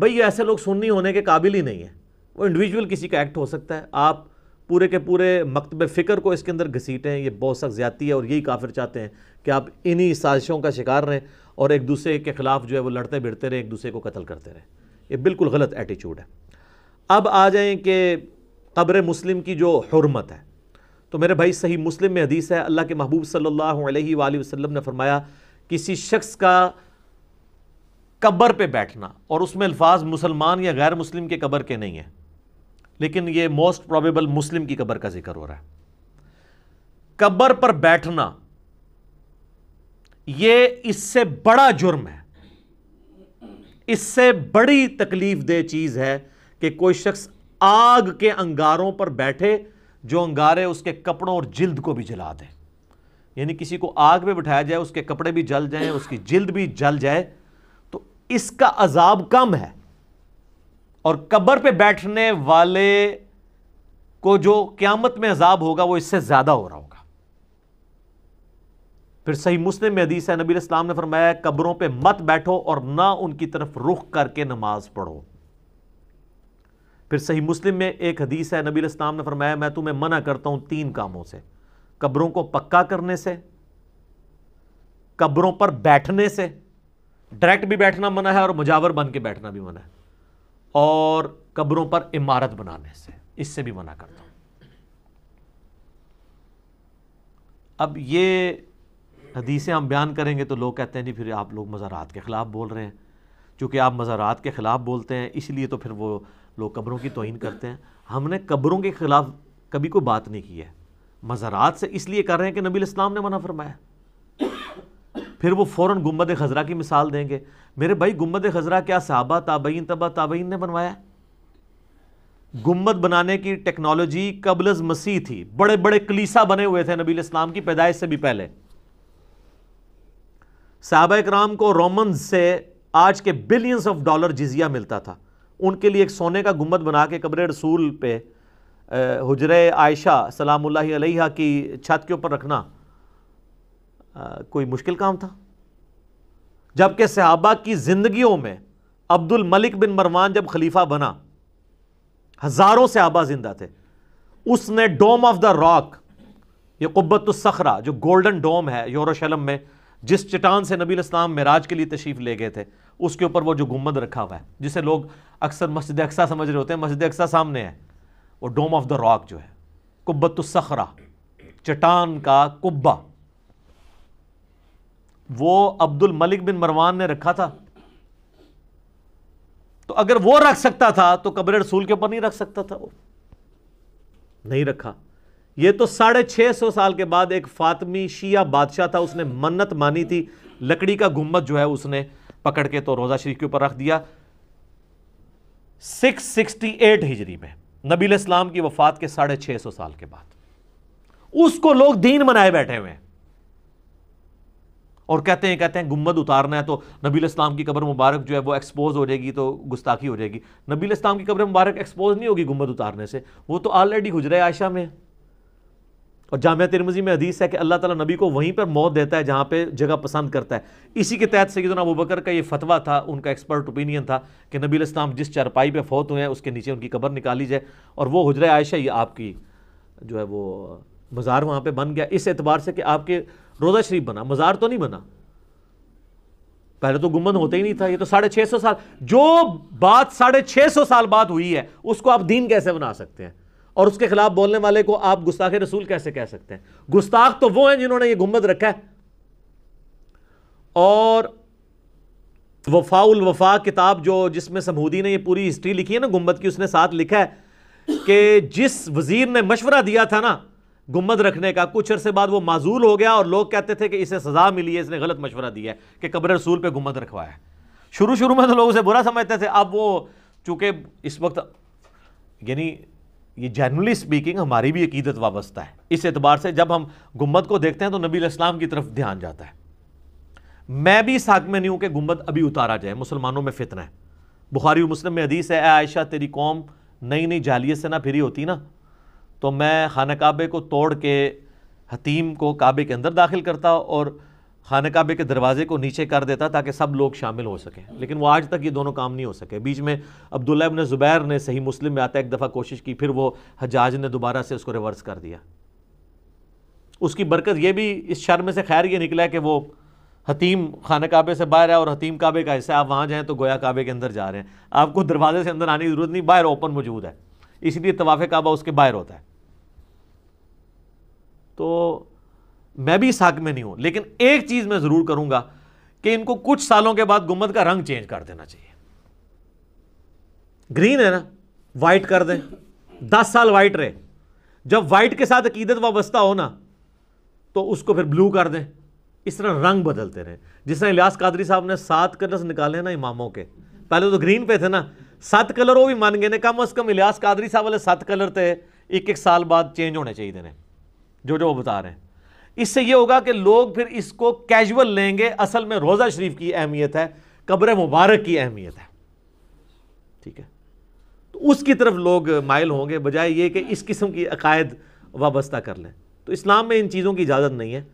S1: भाई ये ऐसे लोग सुन्नी होने के काबिल ही नहीं है वो इंडिविजुअल किसी का एक्ट हो सकता है आप पूरे के पूरे मकतब फ़िक्र को इसके अंदर घसीटें ये बहुत सख्त ज़्यादती है और यही काफिर चाहते हैं कि आप इन्हीं साजिशों का शिकार रहें और एक दूसरे के ख़िलाफ़ जो है वो लड़ते भिड़ते रहें एक दूसरे को कत्ल करते रहें ये बिल्कुल गलत एटीट्यूड है अब आ जाएँ कि कब्र मुस्लिम की जो हरमत है तो मेरे भाई सही मुस्लिम में हदीस है अल्लाह के महबूब सल्लल्लाहु अलैहि वसल्लम ने फरमाया किसी शख्स का कब्र पे बैठना और उसमें अल्फाज मुसलमान या गैर मुस्लिम के कब्र के नहीं है लेकिन ये मोस्ट प्रॉबेबल मुस्लिम की कब्र का जिक्र हो रहा है कब्र पर बैठना ये इससे बड़ा जुर्म है इससे बड़ी तकलीफ दे चीज़ है कि कोई शख्स आग के अंगारों पर बैठे जो अंगारे उसके कपड़ों और जिल्द को भी जला दें यानी किसी को आग में बिठाया जाए उसके कपड़े भी जल जाएं उसकी जिल्द भी जल जाए तो इसका अजाब कम है और कब्र पे बैठने वाले को जो क्यामत में अजाब होगा वो इससे ज़्यादा हो रहा होगा फिर सही मुस्लिम में हदीस है नबी इस्लाम ने फरमाया कब्रों पे मत बैठो और ना उनकी तरफ रुख करके नमाज पढ़ो फिर सही मुस्लिम में एक हदीस है नबी इस्लाम ने फरमाया मैं तुम्हें मना करता हूँ तीन कामों से कब्रों को पक्का करने से कब्रों पर बैठने से डायरेक्ट भी बैठना मना है और मुजावर बन के बैठना भी मना है और कब्रों पर इमारत बनाने से इससे भी मना करता हूँ अब ये हदीसें हम बयान करेंगे तो लोग कहते हैं नहीं फिर आप लोग मज़ारात के ख़िलाफ़ बोल रहे हैं चूंकि आप मज़ारात के ख़िलाफ़ बोलते हैं इसलिए तो फिर वो लोग कब्रों की तोहन करते हैं हमने कब्रों के ख़िलाफ़ कभी कोई बात नहीं की है मज़ारात से इसलिए कर रहे हैं कि नबी इस्लाम ने मना फरमाया फिर वो फ़ौर गुम्बद खजरा की मिसाल देंगे मेरे भाई गुम्बद खजरा क्या साहबा ताबईन तबा ताबईन ने बनवाया गुम्बद बनाने की टेक्नोलॉजी कबलज मसीह थी बड़े बड़े कलीसा बने हुए थे नबी इस्लाम की पैदाइश से भी पहले साहब कराम को रोमन से आज के बिलियंस ऑफ डॉलर जिजिया मिलता था उनके लिए एक सोने का गुम्बद बना के कब्र रसूल पे हजर आयशा सलाम की छत के ऊपर रखना आ, कोई मुश्किल काम था जबकि सहाबा की ज़िंदगियों में अब्दुल मलिक बिन मरवान जब खलीफा बना हज़ारों सहाबा जिंदा थे उसने डोम ऑफ द रॉक ये कुब्बत सखरा जो गोल्डन डोम है यूरोशलम में जिस चटान से नबी इस्लाम मराज के लिए तशीफ ले गए थे उसके ऊपर वो जो गुम्बद रखा हुआ है जिसे लोग अक्सर मस्जिद अक्सा समझ रहे होते हैं मस्जिद अक्सा सामने है वो डोम ऑफ द रॉक जो है कुब्बत सखरा चटान का कुब्बा वो अब्दुल मलिक बिन मरवान ने रखा था तो अगर वो रख सकता था तो कब्र रसूल के ऊपर नहीं रख सकता था वो नहीं रखा ये तो साढ़े छः सौ साल के बाद एक फातमी शिया बादशाह था उसने मन्नत मानी थी लकड़ी का गुम्बद जो है उसने पकड़ के तो रोज़ा शरीफ के ऊपर रख दिया 668 हिजरी में नबील इस्लाम की वफात के साढ़े छह सौ साल के बाद उसको लोग दीन मनाए बैठे हुए और कहते हैं कहते हैं गुम्बद उतारना है तो नबील इस्लाम की कब्र मुबारक जो है वो एक्सपोज हो जाएगी तो गुस्ताखी हो जाएगी नबील इस्लाम की कब्र मुबारक एक्सपोज नहीं होगी गुम्बद उतारने से वो तो ऑलरेडी गुजरे आयशा में है और जाम तिरमजी में हदीस है कि अल्लाह ताला नबी को वहीं पर मौत देता है जहाँ पे जगह पसंद करता है इसी के तहत सैदना अबू बकर का ये फतवा था उनका एक्सपर्ट ओपिनियन था कि नबी इस्लाम जिस चारपाई पे फौत हुए हैं उसके नीचे उनकी कबर निकाली जाए और वो हजरा आयशा ये आपकी जो है वो मज़ार वहाँ पर बन गया इस एतबार से कि आपके रोज़ा शरीफ बना मज़ार तो नहीं बना पहले तो गुमन होता ही नहीं था ये तो साढ़े छः सौ साल जो बात साढ़े छः सौ साल बाद हुई है उसको आप दीन कैसे बना सकते हैं और उसके खिलाफ बोलने वाले को आप गुस्ताख रसूल कैसे कह सकते हैं गुस्ताख तो वो हैं जिन्होंने यह गुम्बद रखा है और वफाउल वफा किताब जो जिसमें समहूदी ने यह पूरी हिस्ट्री लिखी है ना गुम्बद की उसने साथ लिखा है कि जिस वजीर ने मशवरा दिया था ना गुम्बद रखने का कुछ अरसे बाद वो माजूल हो गया और लोग कहते थे कि इसे सज़ा मिली है इसने गलत मशवरा दिया है कि कब्र रसूल पर गुम्बद रखवाया है शुरू शुरू में तो लोग उसे बुरा समझते थे अब वो चूंकि इस वक्त यानी ये जनरली स्पीकिंग हमारी भी अकीदत वाबस्ता है इस एतबार से जब हम गुम्बद को देखते हैं तो नबी इस्लाम की तरफ ध्यान जाता है मैं भी इस हक में नहीं हूं कि गुम्बद अभी उतारा जाए मुसलमानों में फितना है बुखारी मुस्लिम में हदीस है आयशा तेरी कौम नई नई जालियत से ना फिरी होती ना तो मैं खाना काबे को तोड़ के हतीम को काबे के अंदर दाखिल करता और खाने काबे के दरवाजे को नीचे कर देता ताकि सब लोग शामिल हो सकें लेकिन वो आज तक ये दोनों काम नहीं हो सके बीच में अब्दुल्ला इबन ज़ुबैर ने सही मुस्लिम में आता एक दफ़ा कोशिश की फिर वो हजाज ने दोबारा से उसको रिवर्स कर दिया उसकी बरकत यह भी इस शर में से खैर ये निकला है कि वो हतीम खाना काबे से बाहर है और हतीम काबे का हिस्सा आप वहाँ जाएँ तो गोया काबे के अंदर जा रहे हैं आपको दरवाजे से अंदर आने की ज़रूरत नहीं बाहर ओपन मौजूद है इसीलिए तवाफ़ काबा उसके बाहर होता है तो मैं भी इस हक में नहीं हूं लेकिन एक चीज मैं जरूर करूंगा कि इनको कुछ सालों के बाद गुम्बद का रंग चेंज कर देना चाहिए ग्रीन है ना वाइट कर दें दस साल वाइट रहे जब वाइट के साथ अकीदत वाबस्ता हो ना तो उसको फिर ब्लू कर दें इस तरह रंग बदलते रहे जिस तरह इलास कादरी साहब ने सात कलर्स निकाले ना इमामों के पहले तो ग्रीन पे थे ना सात कलर वो भी मान गए ने कम अज़ कम इलास कादरी साहब वाले सात कलर थे एक एक साल बाद चेंज होने चाहिए थे जो जो वो बता रहे हैं इससे यह होगा कि लोग फिर इसको कैजुअल लेंगे असल में रोज़ा शरीफ की अहमियत है कब्र मुबारक की अहमियत है ठीक है तो उसकी तरफ लोग मायल होंगे बजाय ये कि इस किस्म की अकायद वाबस्ता कर लें तो इस्लाम में इन चीज़ों की इजाज़त नहीं है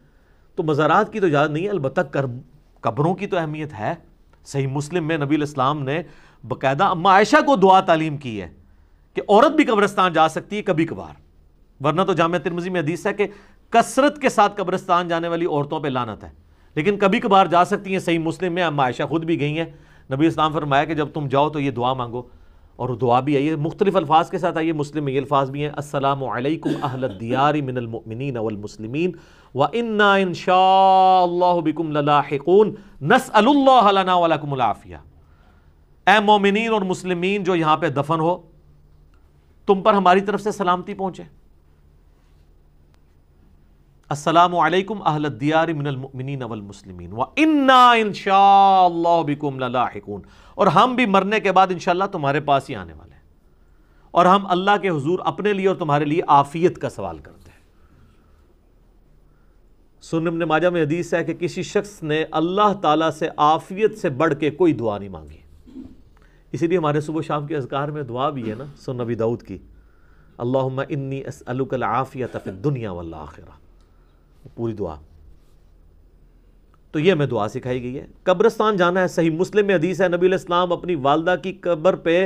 S1: तो मज़ारात की तो इजाज़त नहीं है अलबत् कब्रों की तो अहमियत है सही मुस्लिम में नबी इस्लाम ने बाकायदा अम्मा आयशा को दुआ तालीम की है कि औरत भी कब्रस्तान जा सकती है कभी कभार वरना तो जाम तिरमजी में हदीस है कि कसरत के साथ कब्रिस्तान जाने वाली औरतों पर लानत है लेकिन कभी कभार जा सकती हैं सही मुस्लिम में मायशा खुद भी गई हैं नबी इस्लाम फरमाया कि जब तुम जाओ तो ये दुआ मांगो और दुआ भी आई है मुख्तलिफ अल्फाज के साथ आइए मुस्लिम में ये अल्फाज भी हैं असलकुम अहलदारी मिनमिन अवलमसलिमिन व इन्ना इन शाबिकुम नस नसअल्लाफिया ए मोमिन और मुसलमिन जो यहाँ पर दफन हो तुम पर हमारी तरफ से सलामती पहुँचे असलकम अहलदियार मिनलमिन वलमसलिमिन व इन्ना इनशाबिकुम लाकून और हम भी मरने के बाद इन तुम्हारे पास ही आने वाले हैं और हम अल्लाह के हजूर अपने लिए और तुम्हारे लिए आफियत का सवाल करते हैं सुनम माजा में हदीस है कि किसी शख्स ने अल्लाह ताला से आफियत से बढ़ के कोई दुआ नहीं मांगी इसीलिए हमारे सुबह शाम के अजगार में दुआ भी है ना सुन नबी दाऊद की अल्लाह इन्नी असलकल आफियत दुनिया वाल आखिरा पूरी दुआ तो ये हमें दुआ सिखाई गई है कब्रस्तान जाना है सही मुस्लिम में हदीस है नबी इस्लाम अपनी वालदा की कब्र पे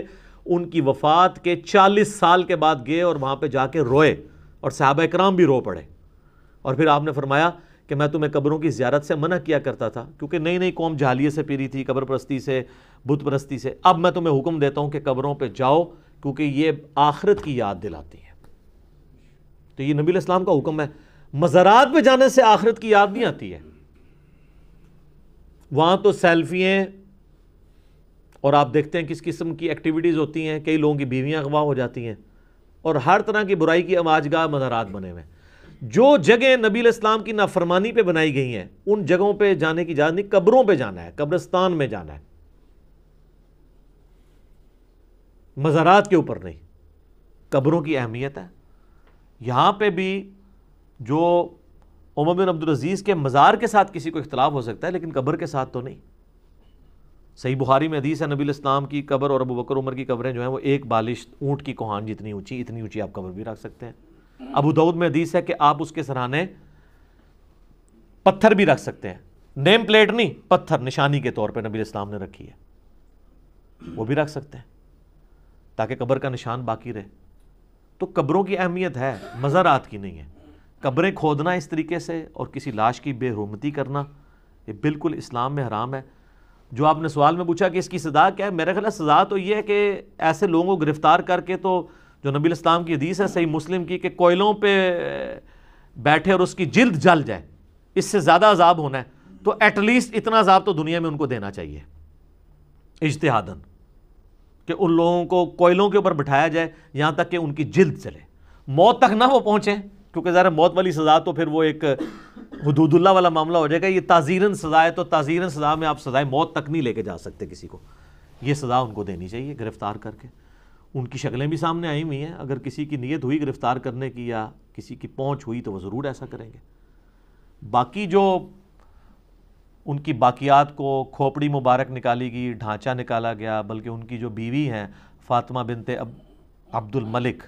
S1: उनकी वफात के 40 साल के बाद गए और वहां पे जाके रोए और साहब कराम भी रो पड़े और फिर आपने फरमाया कि मैं तुम्हें कब्रों की ज्यारत से मना किया करता था क्योंकि नई नई कौम जहालिए से पीरी थी कब्र परस्ती से बुत परस्ती से अब मैं तुम्हें हुक्म देता हूँ कि कब्रों पर जाओ क्योंकि ये आखरत की याद दिलाती है तो ये नबी इस्लाम का हुक्म है मज़ारात पर जाने से आखिरत की याद नहीं आती है वहां तो सेल्फियाँ और आप देखते हैं किस किस्म की एक्टिविटीज़ होती हैं कई लोगों की बीवियां अगवा हो जाती हैं और हर तरह की बुराई की आमाजगाह मज़ारात बने हुए हैं जो जगह नबी इस्लाम की नाफरमानी पर बनाई गई हैं उन जगहों पर जाने की इजाज़त नहीं कब्रों पर जाना है कब्रस्तान में जाना है मज़ारात के ऊपर नहीं कब्रों की अहमियत है यहां पर भी जो उमर बिन अब्दुलज़ीज़ के मज़ार के साथ किसी को इख्तलाफ हो सकता है लेकिन कब्र के साथ तो नहीं सही बुहारी में हदीस है नबी इस्लाम की कब्र और अबू बकर उमर की कब्रें जो हैं वो एक बालिश ऊँट की कोहान जितनी ऊँची इतनी ऊँची आप कब्र भी रख सकते हैं अबू दाऊद में हदीस है कि आप उसके सराहने पत्थर भी रख सकते हैं नेम प्लेट नहीं पत्थर निशानी के तौर पर नबी इस्लाम ने रखी है वो भी रख सकते हैं ताकि कब्र का निशान बाकी रहे तो कब्रों की अहमियत है मज़ारात की नहीं है कब्रें खोदना इस तरीके से और किसी लाश की बेहरमती करना ये बिल्कुल इस्लाम में हराम है जो आपने सवाल में पूछा कि इसकी सज़ा क्या है मेरे ख्याल सज़ा तो ये है कि ऐसे लोगों को गिरफ़्तार करके तो जो नबी इस्लाम की हदीस है सही मुस्लिम की कि कोयलों पर बैठे और उसकी जिल्द जल जाए इससे ज़्यादा अजाब होना है तो एटलीस्ट इतना अजाब तो दुनिया में उनको देना चाहिए इजतहादन कि उन लोगों को कोयलों के ऊपर बिठाया जाए यहाँ तक कि उनकी जिल्द चले मौत तक ना वो पहुँचें क्योंकि ज़रा मौत वाली सज़ा तो फिर वो एक हदूदुल्ला वाला मामला हो जाएगा ये ताज़ीरन सज़ा है तो ताज़ीरन सज़ा में आप सज़ाए मौत तक नहीं लेके जा सकते किसी को ये सज़ा उनको देनी चाहिए गिरफ़्तार करके उनकी शक्लें भी सामने आई हुई हैं अगर किसी की नीयत हुई गिरफ़्तार करने की या किसी की पहुँच हुई तो वह ज़रूर ऐसा करेंगे बाकी जो उनकी बाकियात को खोपड़ी मुबारक निकाली गई ढांचा निकाला गया बल्कि उनकी जो बीवी हैं फातिमा बिनते अब अब्दुल मलिक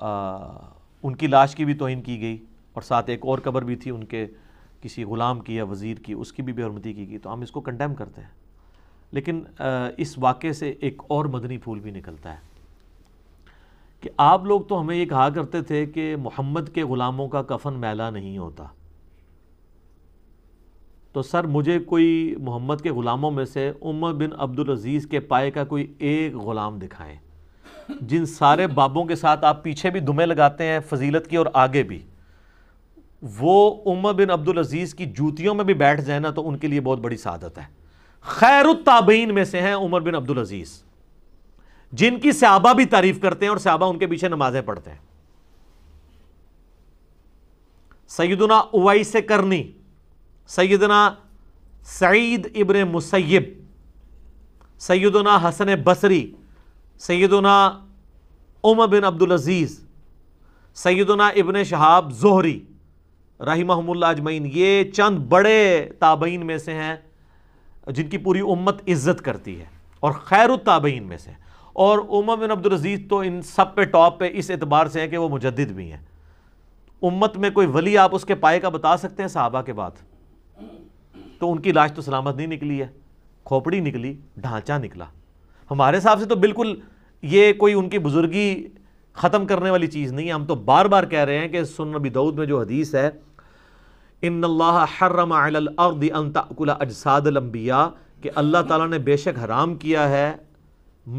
S1: आ, उनकी लाश की भी तोहन की गई और साथ एक और कबर भी थी उनके किसी ग़ुलाम की या वज़ीर की उसकी भी बेहरमती की गई तो हम इसको कंडेम करते हैं लेकिन इस वाक़े से एक और मदनी फूल भी निकलता है कि आप लोग तो हमें ये कहा करते थे कि मोहम्मद के ग़ुलामों का कफन मैला नहीं होता तो सर मुझे कोई मोहम्मद के ग़ुलामों में से उमर बिन अब्दुल अज़ीज़ के पाए का कोई एक ग़ुलाम दिखाएं जिन सारे बाबों के साथ आप पीछे भी दुमे लगाते हैं फजीलत की और आगे भी वो उमर बिन अब्दुल अजीज़ की जूतियों में भी बैठ जाए ना तो उनके लिए बहुत बड़ी सादत है खैर ताबीन में से हैं उमर बिन अब्दुल अजीज़ जिनकी सहाबा भी तारीफ करते हैं और सहाबा उनके पीछे नमाजें पढ़ते हैं सैदना उवाई से करनी सैदना सईद इबन मुसैब सैदना हसन बसरी सैदुना उम बिन अब्दुलज़ीज़ सैदुना इबन शहाब जोहरी महमूल आजमैन ये चंद बड़े ताबैन में से हैं जिनकी पूरी उम्मत इज़्ज़त करती है और खैर ताबईन में से और उम बिन अब्दुलरजीज़ तो इन सब पे टॉप पे इस एतबार से हैं कि वो मुजद भी हैं उम्मत में कोई वली आप उसके पाए का बता सकते हैं साहबा के बाद तो उनकी लाश तो सलामत नहीं निकली है खोपड़ी निकली ढांचा निकला हमारे हिसाब से तो बिल्कुल ये कोई उनकी बुज़ुर्गी ख़त्म करने वाली चीज़ नहीं है हम तो बार बार कह रहे हैं कि सुन नबी दाऊद में जो हदीस है इन हर्रमकुल अजसादलम्बिया कि अल्लाह ताला ने बेशक हराम किया है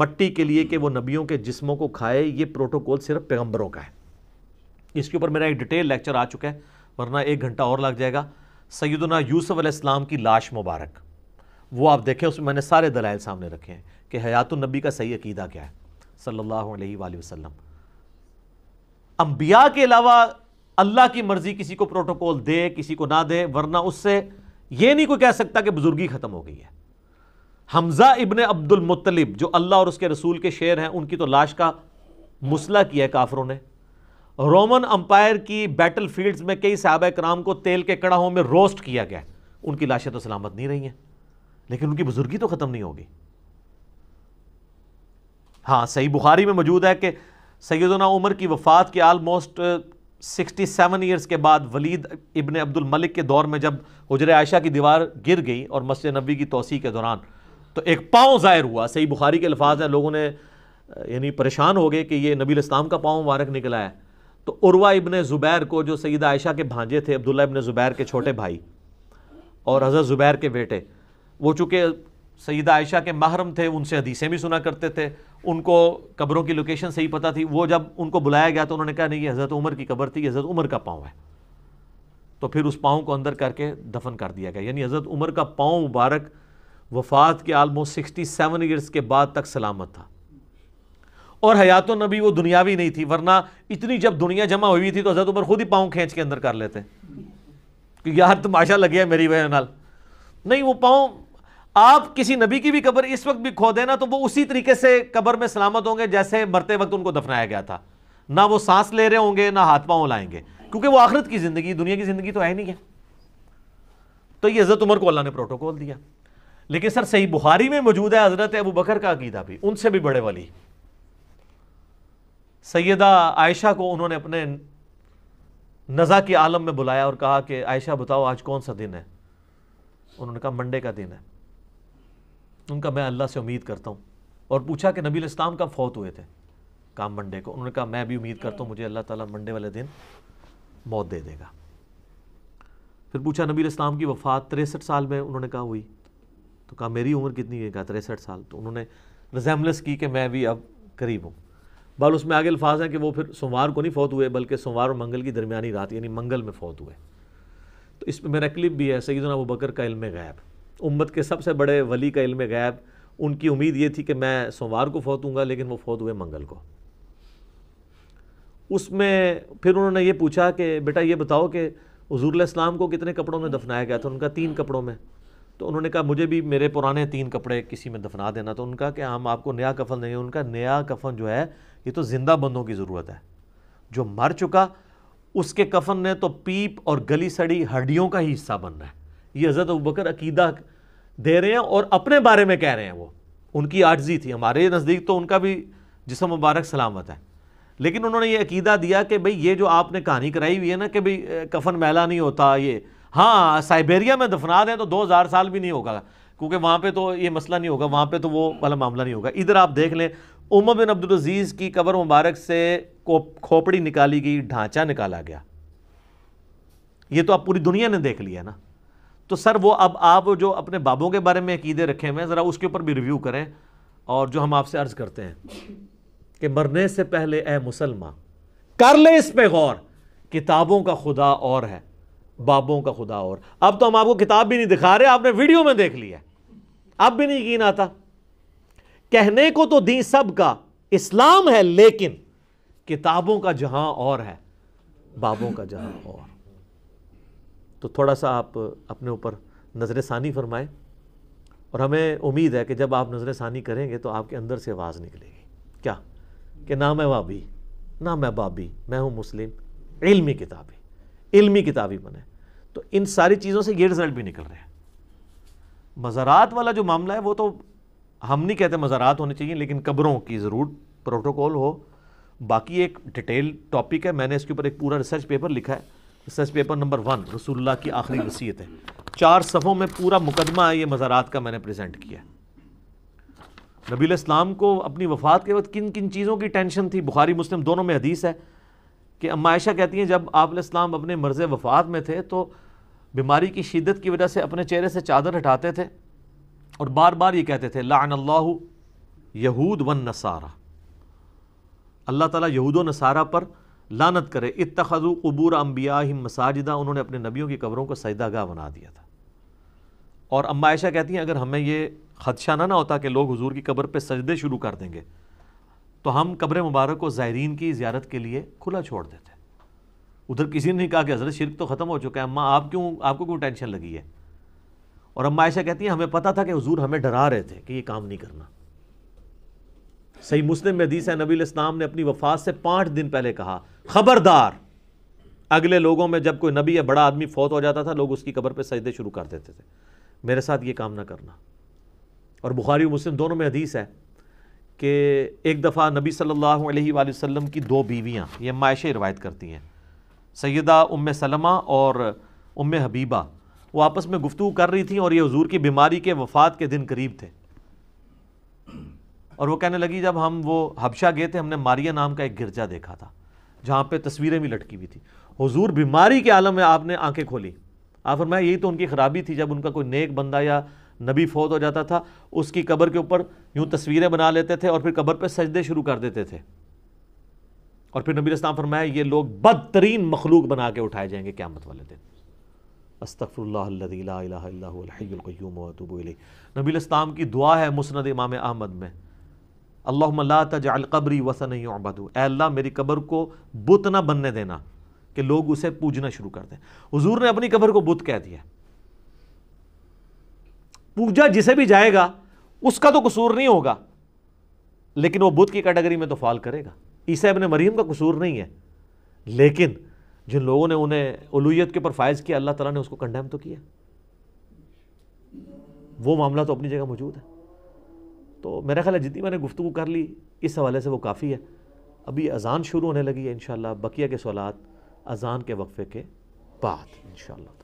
S1: मट्टी के लिए कि वो नबियों के जिस्मों को खाए ये प्रोटोकॉल सिर्फ पैगम्बरों का है इसके ऊपर मेरा एक डिटेल लेक्चर आ चुका है वरना एक घंटा और लग जाएगा सैदना यूसुफ़ की लाश मुबारक वो आप देखें उसमें मैंने सारे दलाइल सामने रखे हैं कि हयातुलनबी का सही अकीदा क्या है सल्लल्लाहु अलैहि वसल्लम अम्बिया के अलावा अल्लाह की मर्ज़ी किसी को प्रोटोकॉल दे किसी को ना दे वरना उससे ये नहीं कोई कह सकता कि बुज़ुर्गी ख़त्म हो गई है हमज़ा इबन अब्दुल मुत्तलिब जो अल्लाह और उसके रसूल के शेर हैं उनकी तो लाश का मुसला किया है काफरों ने रोमन अम्पायर की बैटल फील्ड्स में कई सहाब कराम को तेल के कड़ाहों में रोस्ट किया गया उनकी लाशें तो सलामत नहीं रही हैं लेकिन उनकी बुज़ुर्गी तो ख़त्म नहीं होगी हाँ सही बुखारी में मौजूद है कि सैदना उमर की वफ़ात के आलमोस्ट सिक्सटी सेवन ईयर्स के बाद वलीद इबन अब्दुल मलिक के दौर में जब हजर आयशा की दीवार गिर गई और मस्जिद नबी की तोसी के दौरान तो एक पाँव ज़ाहिर हुआ सही बुखारी के अल्फाज हैं लोगों ने uh, यानी परेशान हो गए कि ये नबील इस्लाम का पाँव मुबारक निकला है तो उर्वा इबन ज़ुबैर को जो सईद आयशा के भांजे थे अब्दुल्ला इबन ज़ुबैर के छोटे भाई और हज़रत ज़ुबैर के बेटे वो चूँकि सईदा आयशा के महरम थे उनसे हदीसें भी सुना करते थे उनको कब्रों की लोकेशन सही पता थी वो जब उनको बुलाया गया तो उन्होंने कहा नहीं ये हज़रत उमर की कब्र थी हज़रत उमर का पाँव है तो फिर उस पाँव को अंदर करके दफन कर दिया गया यानी हज़रत उमर का पाँव मुबारक वफात के आलमोस्ट सिक्सटी सेवन ईयर्स के बाद तक सलामत था और हयात नबी वो दुनियावी नहीं थी वरना इतनी जब दुनिया जमा हुई थी तो हज़रत उमर खुद ही पाँव खींच के अंदर कर लेते कि यार तमाशा लगे मेरी वजह नाल नहीं वो पाँव आप किसी नबी की भी कब्र इस वक्त भी खो देना तो वो उसी तरीके से कब्र में सलामत होंगे जैसे मरते वक्त उनको दफनाया गया था ना वो सांस ले रहे होंगे ना हाथ पाँव लाएंगे क्योंकि वो आखिरत की ज़िंदगी दुनिया की ज़िंदगी तो है नहीं है तो ये हज़रत उमर को अल्लाह ने प्रोटोकॉल दिया लेकिन सर सही बुहारी में मौजूद है हज़रत अबू बकर का अकीदा भी उनसे भी बड़े वाली सैदा आयशा को उन्होंने अपने नज़ा के आलम में बुलाया और कहा कि आयशा बताओ आज कौन सा दिन है उन्होंने कहा मंडे का दिन है उनका मैं अल्लाह से उम्मीद करता हूँ और पूछा कि नबी इस्लाम कब फौत हुए थे काम मंडे को उन्होंने कहा मैं भी उम्मीद करता हूँ मुझे अल्लाह ताला मंडे वाले दिन मौत दे देगा फिर पूछा नबी इस्लाम की वफ़ात तिरसठ साल में उन्होंने कहा हुई तो कहा मेरी उम्र कितनी है कहा तिरसठ साल तो उन्होंने रजैमलस की कि मैं भी अब करीब हूँ बल उसमें आगे अल्फाज हैं कि वो फिर सोमवार को नहीं फौत हुए बल्कि सोमवार और मंगल की दरमिया रात यानी मंगल में फौत हुए तो इसमें मेरा क्लिप भी है सईदना अबू बकर का इल्म गैब उम्मत के सबसे बड़े वली का इल्म गैब उनकी उम्मीद ये थी कि मैं सोमवार को फौत हूँगा लेकिन वो फौत हुए मंगल को उसमें फिर उन्होंने ये पूछा कि बेटा ये बताओ कि हजूर इस्लाम को कितने कपड़ों में दफनाया गया था उनका तीन कपड़ों में तो उन्होंने कहा मुझे भी मेरे पुराने तीन कपड़े किसी में दफना देना तो उनका कि हम आपको नया कफन देंगे उनका नया कफन जो है ये तो ज़िंदा बंदों की ज़रूरत है जो मर चुका उसके कफन ने तो पीप और गली सड़ी हड्डियों का ही हिस्सा बन रहा है ये हज़रत अबू बकर अकीदा दे रहे हैं और अपने बारे में कह रहे हैं वो उनकी आर्जी थी हमारे नज़दीक तो उनका भी जिसम मुबारक सलामत है लेकिन उन्होंने ये अकीदा दिया कि भाई ये जो आपने कहानी कराई हुई है ना कि भाई कफन मैला नहीं होता ये हाँ साइबेरिया में दफना दें तो दो हज़ार साल भी नहीं होगा क्योंकि वहाँ पे तो ये मसला नहीं होगा वहाँ पे तो वो वाला मामला नहीं होगा इधर आप देख लें उमर बिन अब्दुलजीज़ की कबर मुबारक से खोपड़ी निकाली गई ढांचा निकाला गया ये तो आप पूरी दुनिया ने देख लिया ना तो सर वो अब आप जो अपने बाबों के बारे में अकीदे रखे हुए हैं ज़रा उसके ऊपर भी रिव्यू करें और जो हम आपसे अर्ज़ करते हैं कि मरने से पहले ए मुसलमान कर ले इस पर गौर किताबों का खुदा और है बाबों का खुदा और अब तो हम आपको किताब भी नहीं दिखा रहे आपने वीडियो में देख लिया अब भी नहीं यकीन आता कहने को तो दी सब का इस्लाम है लेकिन किताबों का जहां और है बाबों का जहां और तो थोड़ा सा आप अपने ऊपर नज़र षानी फरमाएँ और हमें उम्मीद है कि जब आप नज़र षानी करेंगे तो आपके अंदर से आवाज़ निकलेगी क्या कि ना मैं वाबी ना मैं बाबी मैं हूँ मुस्लिम इल्मी किताबी इल्मी किताबी बने तो इन सारी चीज़ों से ये रिज़ल्ट भी निकल रहे हैं मज़ारात वाला जो मामला है वो तो हम नहीं कहते मज़ारात होने चाहिए लेकिन कब्रों की ज़रूर प्रोटोकॉल हो बाकी एक डिटेल टॉपिक है मैंने इसके ऊपर एक पूरा रिसर्च पेपर लिखा है रिसर्च पेपर नंबर वन रसूलुल्लाह की आखिरी वसीयत है चार सफ़ों में पूरा मुकदमा ये मज़ारात का मैंने प्रेजेंट किया नबी इस्लाम को अपनी वफ़ात के वक्त किन किन चीज़ों की टेंशन थी बुखारी मुस्लिम दोनों में हदीस है कि अम्मा कहती हैं जब आप इस्लाम अपने मर्ज़ वफ़ात में थे तो बीमारी की शिदत की वजह से अपने चेहरे से चादर हटाते थे और बार बार ये कहते थे लाला यहूद वन नसारा अल्लाह ताला यहूद व नसारा पर लानत करे इतखजु कबूर अम्बिया मसाजिदा उन्होंने अपने नबियों की कबरों को सजदागा बना दिया था और अम्मा ऐशा कहती हैं अगर हमें ये खदशा ना ना होता कि लोग हज़ूर की कब्र पर सजदे शुरू कर देंगे तो हम कब्र मुबारक को ज़ायरीन की ज्यारत के लिए खुला छोड़ देते उधर किसी ने नहीं कहा कि हज़रत शिरक तो ख़त्म हो चुका है अम्मा आप क्यों आपको क्यों टेंशन लगी है और अम्मा ऐशा कहती हैं हमें पता था कि हजूर हमें डरा रहे थे कि ये काम नहीं करना सही मुस्लिम में हदीस है नबी इस्लाम ने अपनी वफात से पाँच दिन पहले कहा खबरदार अगले लोगों में जब कोई नबी या बड़ा आदमी फौत हो जाता था लोग उसकी कबर पर सजदे शुरू कर देते थे मेरे साथ ये काम ना करना और बुखारी और मुस्लिम दोनों में हदीस है कि एक दफ़ा नबी सल्लल्लाहु अलैहि वसल्लम की दो बीवियाँ ये मायशे रवायत करती हैं सैदा उम सलमा और उम हबीबा वो आपस में गुफ्तु कर रही थी और ये हजूर की बीमारी के वफात के दिन करीब थे और वो कहने लगी जब हम वो हबशा गए थे हमने मारिया नाम का एक गिरजा देखा था जहाँ पे तस्वीरें भी लटकी हुई थी हुजूर बीमारी के आलम में आपने आंखें खोली आप फरमाया यही तो उनकी खराबी थी जब उनका कोई नेक बंदा या नबी फौत हो जाता था उसकी कब्र के ऊपर यूँ तस्वीरें बना लेते थे और फिर कब्र पर सजदे शुरू कर देते थे और फिर नबी इस्लाम फरमाया ये लोग बदतरीन मखलूक बना के उठाए जाएंगे क्यामत वाले दिन इस्लाम की दुआ है मुसनद इमाम अहमद में अल्लाह तजालकबरी वसन अबदू अल्लाह मेरी कब्र को बुत ना बनने देना कि लोग उसे पूजना शुरू कर दें हजूर ने अपनी कब्र को बुत कह दिया पूजा जिसे भी जाएगा उसका तो कसूर नहीं होगा लेकिन वो बुत की कैटेगरी में तो फॉल करेगा ईसा अपने मरीम का कसूर नहीं है लेकिन जिन लोगों ने उन्हें उलूयत के ऊपर फायज़ किया अल्लाह ताला ने उसको कंडेम तो किया वो मामला तो अपनी जगह मौजूद है तो मेरा ख्याल है जितनी मैंने गुफ्तु कर ली इस हवाले से वो काफ़ी है अभी अज़ान शुरू होने लगी है इन बकिया के सवाल अज़ान के वक्फ़े के बाद इन